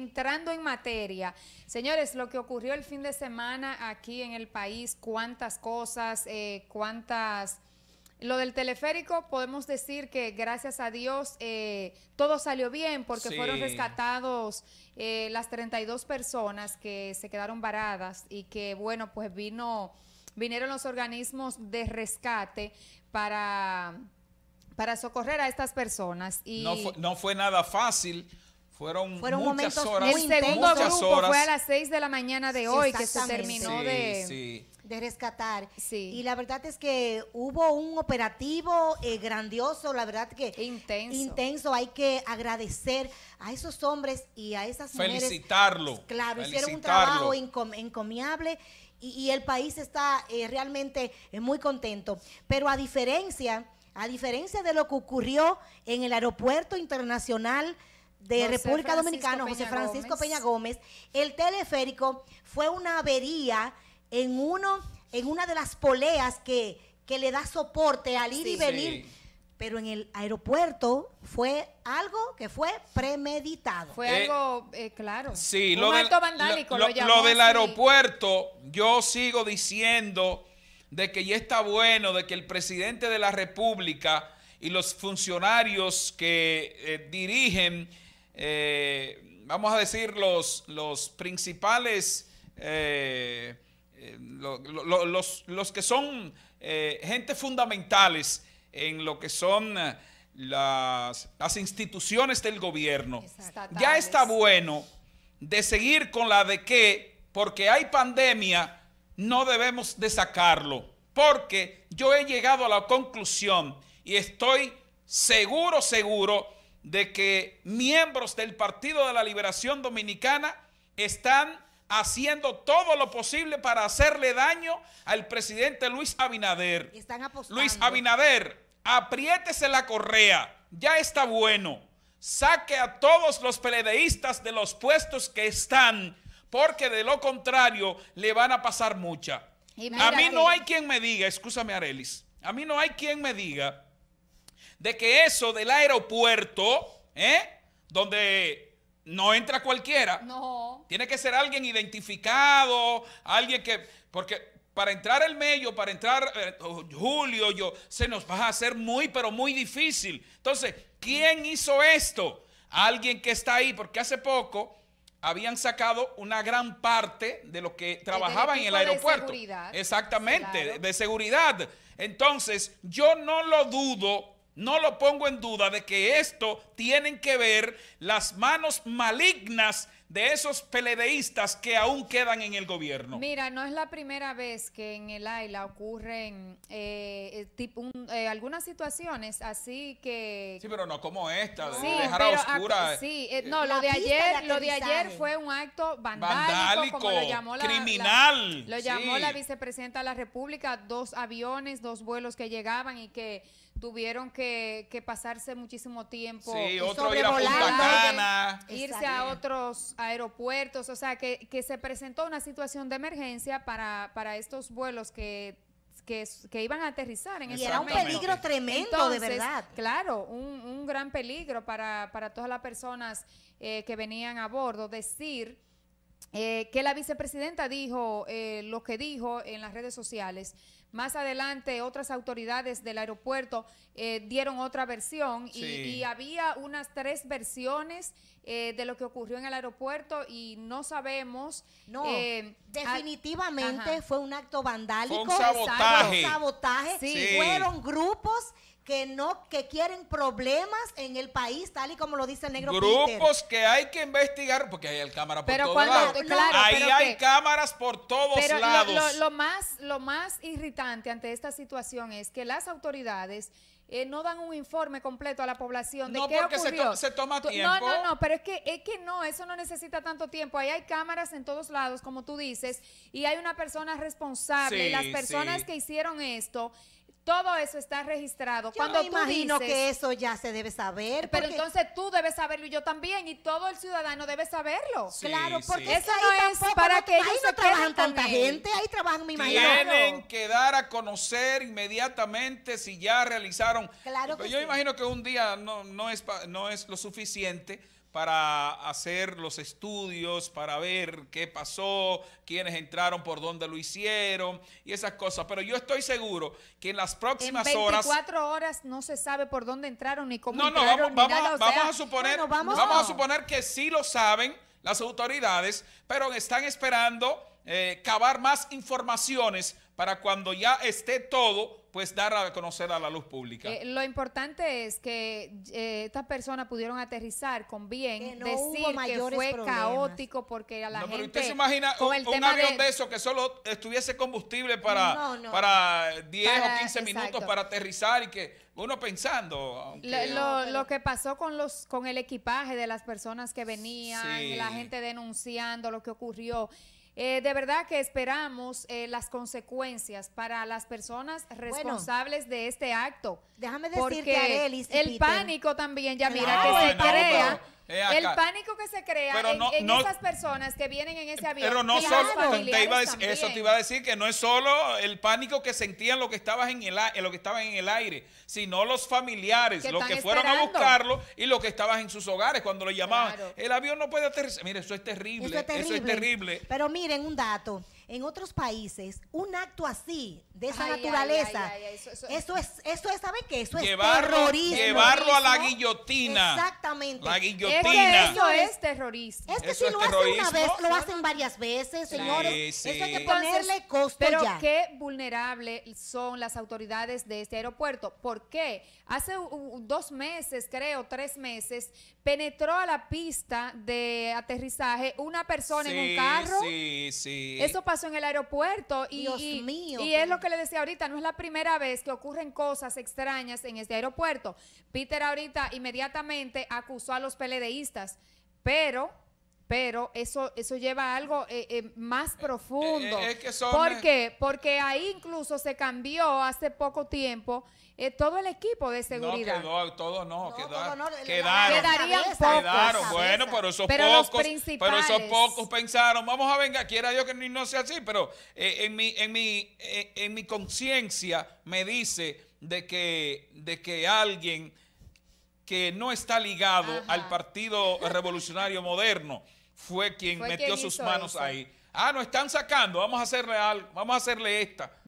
Entrando en materia, señores, lo que ocurrió el fin de semana aquí en el país, cuántas cosas, eh, cuántas... Lo del teleférico, podemos decir que gracias a Dios eh, todo salió bien porque fueron rescatados eh, las 32 personas que se quedaron varadas y que, bueno, pues vino, vinieron los organismos de rescate para, para socorrer a estas personas. Y no, fue, no fue nada fácil fueron, muchas momentos horas. Muy grupo fue a las 6 de la mañana de hoy que se terminó de, rescatar. Y la verdad es que hubo un operativo eh, grandioso, la verdad que intenso. Hay que agradecer a esos hombres y a esas mujeres. Felicitarlo. Claro, hicieron un trabajo encomiable y, el país está eh, realmente eh, muy contento. Pero a diferencia, a diferencia de lo que ocurrió en el aeropuerto internacional de República Dominicana, José Francisco Peña Gómez, el teleférico fue una avería en uno en una de las poleas que, le da soporte al ir y venir. Pero en el aeropuerto fue algo que fue premeditado. Fue eh, algo, eh, claro. Sí, lo del, Lo, del aeropuerto, yo sigo diciendo de que ya está bueno, de que el presidente de la República y los funcionarios que eh, dirigen eh, vamos a decir, los, los principales, eh, eh, los, que son gente fundamentales en lo que son las, instituciones del gobierno. Ya está bueno de seguir con la de que, porque hay pandemia, no debemos de sacarlo, porque yo he llegado a la conclusión y estoy seguro, seguro, de que miembros del Partido de la Liberación Dominicana están haciendo todo lo posible para hacerle daño al presidente Luis Abinader. Luis Abinader, apriétese la correa, ya está bueno. Saque a todos los peledeístas de los puestos que están, porque de lo contrario le van a pasar mucha. A mí no hay quien me diga, escúchame Arelis, a mí no hay quien me diga de que eso del aeropuerto, ¿eh? donde no entra cualquiera, no. tiene que ser alguien identificado, alguien que, porque para entrar el medio, para entrar eh, Julio, yo, se nos va a hacer muy, pero muy difícil. Entonces, ¿quién hizo esto? Alguien que está ahí, porque hace poco habían sacado una gran parte de lo que trabajaba en el aeropuerto. De seguridad. Exactamente, de seguridad. Entonces, yo no lo dudo no lo pongo en duda de que esto tienen que ver las manos malignas de esos peledeístas que aún quedan en el gobierno. Mira, no es la primera vez que en el AILA ocurren eh, eh tipo eh, algunas situaciones así que... Sí, pero no como esta, de dejar a oscura. sí, eh, no, lo de ayer lo de ayer fue un acto vandálico, como lo llamó la, criminal. lo llamó la vicepresidenta de la República, dos aviones, dos vuelos que llegaban y que tuvieron que, que pasarse muchísimo tiempo sí, y otro a Cana. Irse a otros aeropuertos, o sea, que, se presentó una situación de emergencia para, para estos vuelos que iban a aterrizar en Y era un peligro tremendo, de verdad. Claro, un, un gran peligro para, para todas las personas eh, que venían a bordo. Decir eh, que la vicepresidenta dijo eh, lo que dijo en las redes sociales. Más adelante, otras autoridades del aeropuerto eh, dieron otra versión y, había unas tres versiones de lo que ocurrió en el aeropuerto y no sabemos. No, definitivamente fue un acto vandálico, fue un sabotaje. sabotaje. Fueron grupos que no que quieren problemas en el país, tal y como lo dice el negro Grupos que hay que investigar porque hay cámaras por todos lados. Claro, Ahí hay cámaras por todos lados. Lo, más lo más irritante ante esta situación es que las autoridades eh, no dan un informe completo a la población de no, qué ocurrió. No, porque se, toma tiempo. No, no, no, pero es que, es que no, eso no necesita tanto tiempo. Ahí hay cámaras en todos lados, como tú dices, y hay una persona responsable. las personas que hicieron esto todo eso está registrado. Yo Cuando imagino que eso ya se debe saber. Pero entonces tú debes saberlo y yo también y todo el ciudadano debe saberlo. claro, porque eso no es para que ahí no trabajan tanta gente, ahí trabajan mi imagino. Tienen que dar a conocer inmediatamente si ya realizaron. Claro que yo imagino que un día no, no es no es lo suficiente para hacer los estudios, para ver qué pasó, quiénes entraron, por dónde lo hicieron y esas cosas. Pero yo estoy seguro que en las próximas horas... en 24 horas... no se sabe por dónde entraron ni cómo no, no, No, vamos, a suponer, vamos, a suponer que sí lo saben las autoridades, pero están esperando eh, cavar más informaciones para cuando ya esté todo pues dar a conocer a la luz pública. Eh, lo importante es que eh, estas personas pudieron aterrizar con bien, decir que fue caótico porque a la no, Pero usted se imagina un, avión de... eso que solo estuviese combustible para, para 10 o 15 minutos para aterrizar y que uno pensando. lo, lo, que pasó con los con el equipaje de las personas que venían, la gente denunciando lo que ocurrió. Eh, de verdad que esperamos eh, las consecuencias para las personas responsables de este acto. Déjame decir que el pánico también, ya mira, ah, que se crea eh, el pánico que se crea en, esas personas que vienen en ese avión. Pero no solo, eso te iba a decir que no es solo el pánico que sentían los que estaban en el, lo que estaban en el aire, sino los familiares, los que fueron a buscarlo y los que estaban en sus hogares cuando lo llamaban. El avión no puede aterrizar. Mire, eso es terrible. Eso es terrible. Pero miren un dato. En otros países, un acto así, de esa naturaleza, eso, es, eso es, ¿sabe qué? Eso es terrorismo. Llevarlo a la guillotina. Exactamente. La guillotina. Es que es que si lo hacen una vez, lo hacen varias veces, señores. Eso hay que ponerle costo Pero qué vulnerables son las autoridades de este aeropuerto. ¿Por qué? Hace dos meses, creo, tres meses, penetró a la pista de aterrizaje una persona en un carro. Sí, sí. Eso pasó en el aeropuerto. mío. Y es lo que le decía ahorita, no es la primera vez que ocurren cosas extrañas en este aeropuerto. Peter ahorita inmediatamente acusó a los peledeístas, pero pero eso, eso lleva a algo eh, eh, más eh, profundo. ¿Por qué? Porque ahí incluso se cambió hace poco tiempo todo el equipo de seguridad. No, quedó, todo no, no, quedaron. Quedaron, bueno, pero esos pocos. Pero esos pocos pensaron, vamos a venga, quiera yo que no sea así, pero en mi, en mi, en mi conciencia me dice de que, de que alguien que no está ligado al Partido Revolucionario Moderno, fue quien metió sus manos ahí. Ah, nos están sacando, vamos a hacerle algo, vamos a hacerle esta.